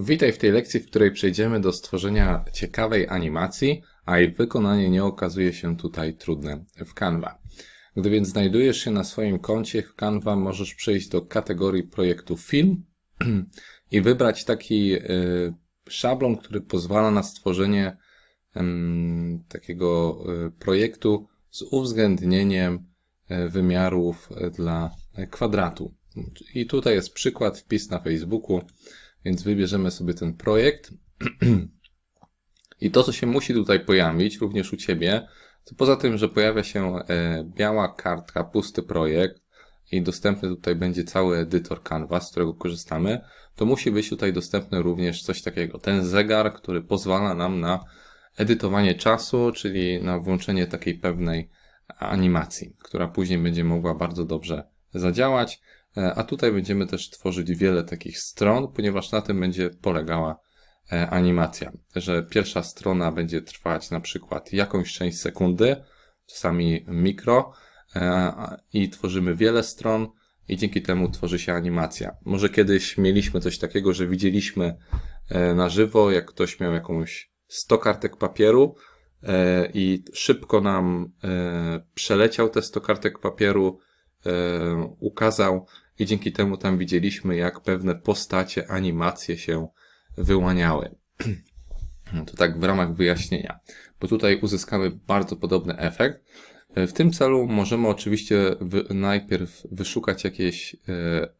Witaj w tej lekcji, w której przejdziemy do stworzenia ciekawej animacji, a jej wykonanie nie okazuje się tutaj trudne w Canva. Gdy więc znajdujesz się na swoim koncie w Canva, możesz przejść do kategorii projektu film i wybrać taki y, szablon, który pozwala na stworzenie takiego y, projektu z uwzględnieniem y, wymiarów dla kwadratu. I tutaj jest przykład, wpis na Facebooku. Więc wybierzemy sobie ten projekt. I to, co się musi tutaj pojawić, również u Ciebie, to poza tym, że pojawia się e, biała kartka, pusty projekt i dostępny tutaj będzie cały edytor kanvas, z którego korzystamy, to musi być tutaj dostępny również coś takiego, ten zegar, który pozwala nam na edytowanie czasu, czyli na włączenie takiej pewnej animacji, która później będzie mogła bardzo dobrze zadziałać. E, a tutaj będziemy też tworzyć wiele takich stron, ponieważ na tym będzie polegała e, animacja. Że pierwsza strona będzie trwać na przykład jakąś część sekundy, czasami mikro, e, i tworzymy wiele stron i dzięki temu tworzy się animacja. Może kiedyś mieliśmy coś takiego, że widzieliśmy na żywo, jak ktoś miał jakąś 100 kartek papieru i szybko nam przeleciał te 100 kartek papieru, ukazał i dzięki temu tam widzieliśmy, jak pewne postacie, animacje się wyłaniały. No to tak w ramach wyjaśnienia, bo tutaj uzyskamy bardzo podobny efekt. E, w tym celu możemy oczywiście najpierw wyszukać jakiś e,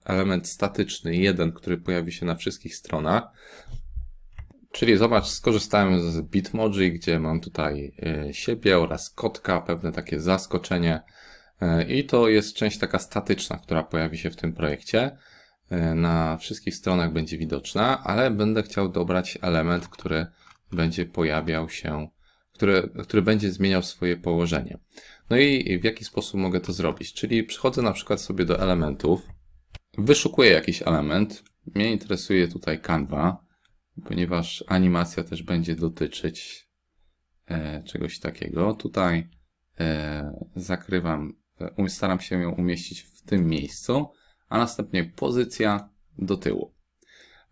element statyczny, jeden, który pojawi się na wszystkich stronach. Czyli zobacz, skorzystałem z Bitmoji, gdzie mam tutaj e, siebie oraz kotka, pewne takie zaskoczenie. E, I to jest część taka statyczna, która pojawi się w tym projekcie. E, na wszystkich stronach będzie widoczna, ale będę chciał dobrać element, który będzie pojawiał się, który, który będzie zmieniał swoje położenie. No i w jaki sposób mogę to zrobić? Czyli przychodzę na przykład sobie do elementów, wyszukuję jakiś element. Mnie interesuje tutaj Canva, ponieważ animacja też będzie dotyczyć e, czegoś takiego. Tutaj zakrywam E, um, staram się ją umieścić w tym miejscu, a następnie pozycja do tyłu.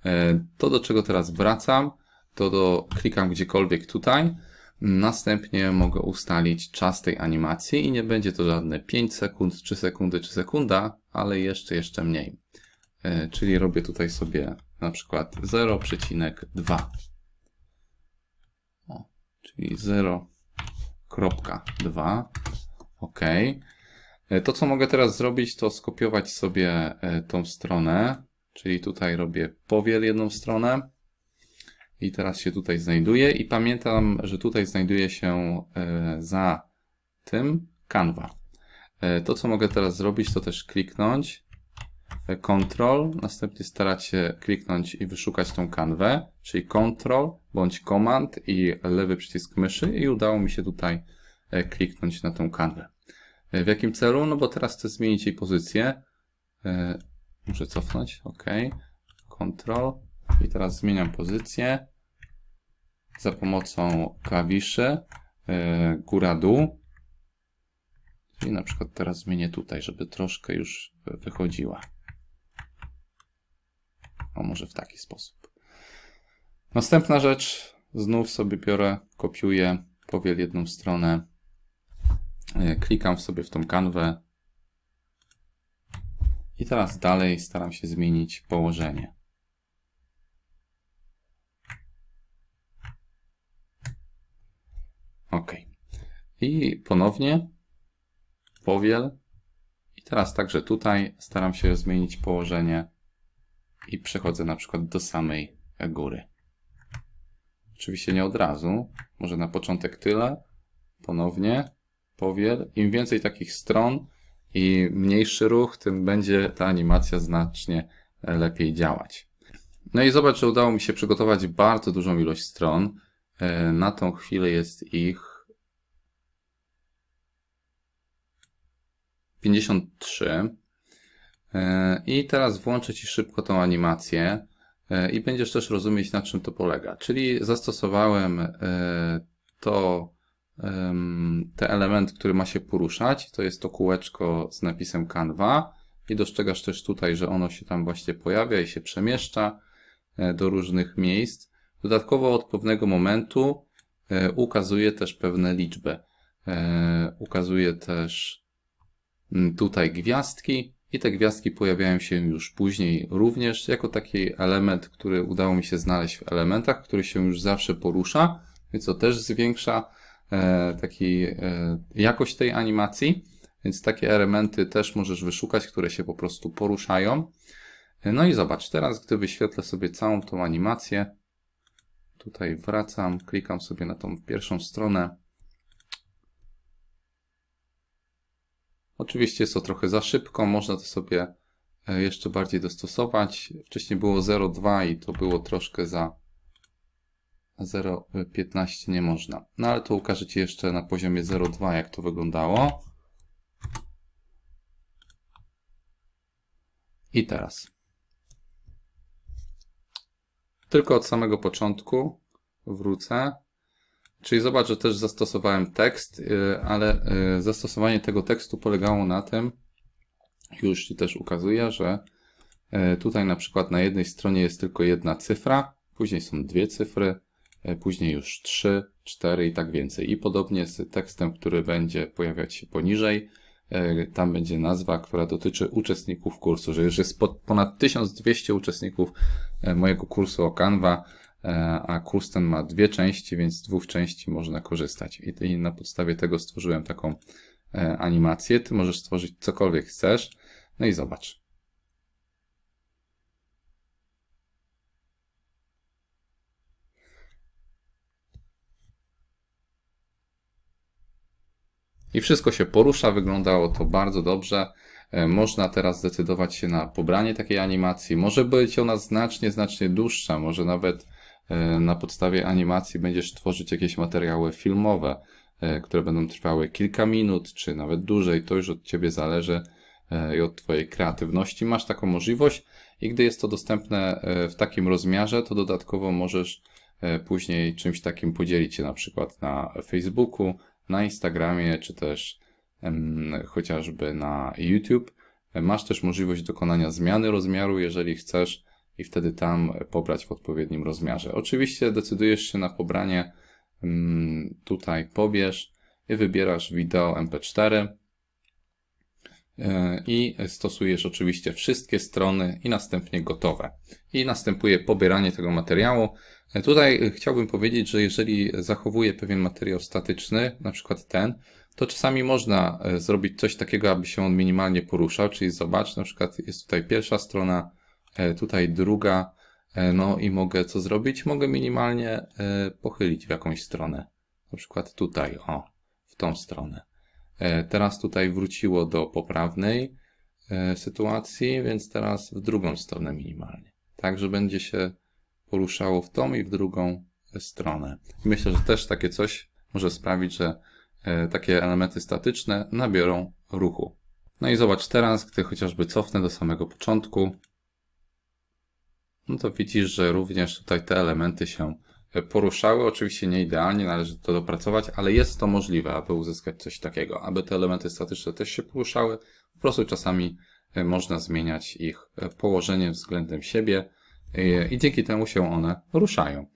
E, to, do czego teraz wracam, to do, klikam gdziekolwiek tutaj, następnie mogę ustalić czas tej animacji i nie będzie to żadne 5 sekund, 3 sekundy czy sekunda, ale jeszcze, jeszcze mniej. E, czyli robię tutaj sobie na przykład 0,2. Czyli 0,2. OK. E, to, co mogę teraz zrobić, to skopiować sobie e, tą stronę, czyli tutaj robię powiel jedną stronę i teraz się tutaj znajduję i pamiętam, że tutaj znajduje się e, za tym Canva. To, co mogę teraz zrobić, to też kliknąć Ctrl, następnie starać się kliknąć i wyszukać tą kanwę, czyli Ctrl bądź Command i lewy przycisk myszy i udało mi się tutaj kliknąć na tą kanwę. E, w jakim celu? No bo teraz chcę zmienić jej pozycję. E, muszę cofnąć, ok. Control i teraz zmieniam pozycję za pomocą klawiszy e, góra-dół. i na przykład teraz zmienię tutaj, żeby troszkę już wychodziła. O, może w taki sposób. Następna rzecz. Znów sobie biorę, kopiuję, powiel jedną stronę, E, klikam sobie w tą kanwę i teraz dalej staram się zmienić położenie. OK. I ponownie powiel. I teraz także tutaj staram się zmienić położenie i przechodzę na przykład do samej góry. Oczywiście nie od razu, może na początek tyle, ponownie powiel. Im więcej takich stron i mniejszy ruch, tym będzie ta animacja znacznie lepiej działać. No i zobacz, że udało mi się przygotować bardzo dużą ilość stron. E, na tą chwilę jest ich 53. E, I teraz włączę Ci szybko tą animację e, i będziesz też rozumieć, na czym to polega. Czyli zastosowałem to te element, który ma się poruszać, to jest to kółeczko z napisem Canva i dostrzegasz też tutaj, że ono się tam właśnie pojawia i się przemieszcza e, do różnych miejsc. Dodatkowo od pewnego momentu e, ukazuje też pewne liczby. E, ukazuje też mm, tutaj gwiazdki i te gwiazdki pojawiają się już później również jako taki element, który udało mi się znaleźć w elementach, który się już zawsze porusza, więc to też zwiększa E, taki e, jakość tej animacji, więc takie elementy też możesz wyszukać, które się po prostu poruszają. No i zobacz, teraz gdy wyświetlę sobie całą tą animację, tutaj wracam, klikam sobie na tą pierwszą stronę. Oczywiście jest to trochę za szybko, można to sobie e, jeszcze bardziej dostosować. Wcześniej było 0,2 i to było troszkę za, 0,15 y, nie można. No ale to ukażę Ci jeszcze na poziomie 0,2 jak to wyglądało. I teraz. Tylko od samego początku wrócę. Czyli zobacz, że też zastosowałem tekst, y, ale y, zastosowanie tego tekstu polegało na tym, już Ci też ukazuję, że tutaj na przykład na jednej stronie jest tylko jedna cyfra, później są dwie cyfry, E, później już 3, 4 i tak więcej. I podobnie z tekstem, który będzie pojawiać się poniżej. E, tam będzie nazwa, która dotyczy uczestników kursu, że już jest ponad 1200 uczestników e, mojego kursu o Canva, a kurs ten ma dwie części, więc z dwóch części można korzystać. I na podstawie tego stworzyłem taką animację. Ty możesz stworzyć cokolwiek chcesz. No i zobacz. i wszystko się porusza, wyglądało to bardzo dobrze. E, można teraz zdecydować się na pobranie takiej animacji. Może być ona znacznie, znacznie dłuższa, może nawet e, na podstawie animacji będziesz tworzyć jakieś materiały filmowe, e, które będą trwały kilka minut, czy nawet dłużej. To już od Ciebie zależy i od Twojej kreatywności. Masz taką możliwość i gdy jest to dostępne w takim rozmiarze, to dodatkowo możesz później czymś takim podzielić się na przykład na Facebooku, na Instagramie, czy też chociażby na YouTube. E, masz też możliwość dokonania zmiany rozmiaru, jeżeli chcesz, i wtedy tam pobrać w odpowiednim rozmiarze. Oczywiście decydujesz się na pobranie, tutaj pobierz i wybierasz wideo MP4. E, i stosujesz oczywiście wszystkie strony i następnie gotowe. I następuje pobieranie tego materiału. E, tutaj chciałbym powiedzieć, że jeżeli zachowuję pewien materiał statyczny, na przykład ten, to czasami można e, zrobić coś takiego, aby się on minimalnie poruszał, czyli zobacz, na przykład jest tutaj pierwsza strona, tutaj druga, no i mogę co zrobić? Mogę minimalnie pochylić w jakąś stronę, na przykład tutaj, o, w tą stronę. E, teraz tutaj wróciło do poprawnej e, sytuacji, więc teraz w drugą stronę minimalnie. Także będzie się poruszało w tą i w drugą stronę. Myślę, że też takie coś może sprawić, że e, takie elementy statyczne nabiorą ruchu. No i zobacz teraz, gdy chociażby cofnę do samego początku, no to widzisz, że również tutaj te elementy się poruszały. Oczywiście nie idealnie, należy to dopracować, ale jest to możliwe, aby uzyskać coś takiego, aby te elementy statyczne też się poruszały. Po prostu czasami e, można zmieniać ich e, położenie względem siebie e, i dzięki temu się one ruszają.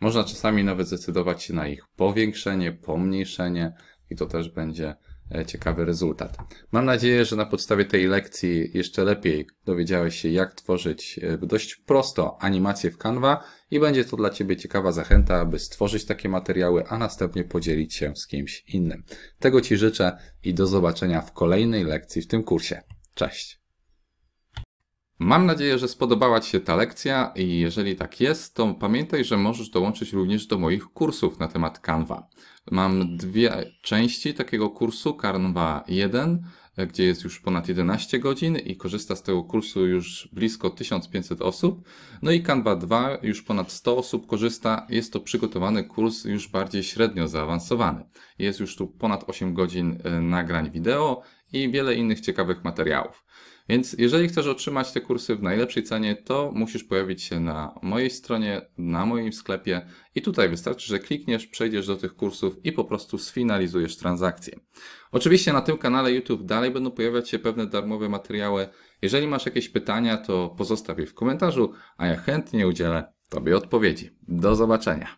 Można czasami nawet zdecydować się na ich powiększenie, pomniejszenie i to też będzie E, ciekawy rezultat. Mam nadzieję, że na podstawie tej lekcji jeszcze lepiej dowiedziałeś się, jak tworzyć e, dość prosto animację w Canva i będzie to dla Ciebie ciekawa zachęta, aby stworzyć takie materiały, a następnie podzielić się z kimś innym. Tego Ci życzę i do zobaczenia w kolejnej lekcji w tym kursie. Cześć! Mam nadzieję, że spodobała Ci się ta lekcja i jeżeli tak jest, to pamiętaj, że możesz dołączyć również do moich kursów na temat Canva. Mam dwie części takiego kursu, Canva 1, gdzie jest już ponad 11 godzin i korzysta z tego kursu już blisko 1500 osób. No i Canva 2 już ponad 100 osób korzysta. Jest to przygotowany kurs już bardziej średnio zaawansowany. Jest już tu ponad 8 godzin e, nagrań wideo i wiele innych ciekawych materiałów. Więc jeżeli chcesz otrzymać te kursy w najlepszej cenie, to musisz pojawić się na mojej stronie, na moim sklepie i tutaj wystarczy, że klikniesz, przejdziesz do tych kursów i po prostu sfinalizujesz transakcję. Oczywiście na tym kanale YouTube dalej będą pojawiać się pewne darmowe materiały. Jeżeli masz jakieś pytania, to pozostaw je w komentarzu, a ja chętnie udzielę Tobie odpowiedzi. Do zobaczenia.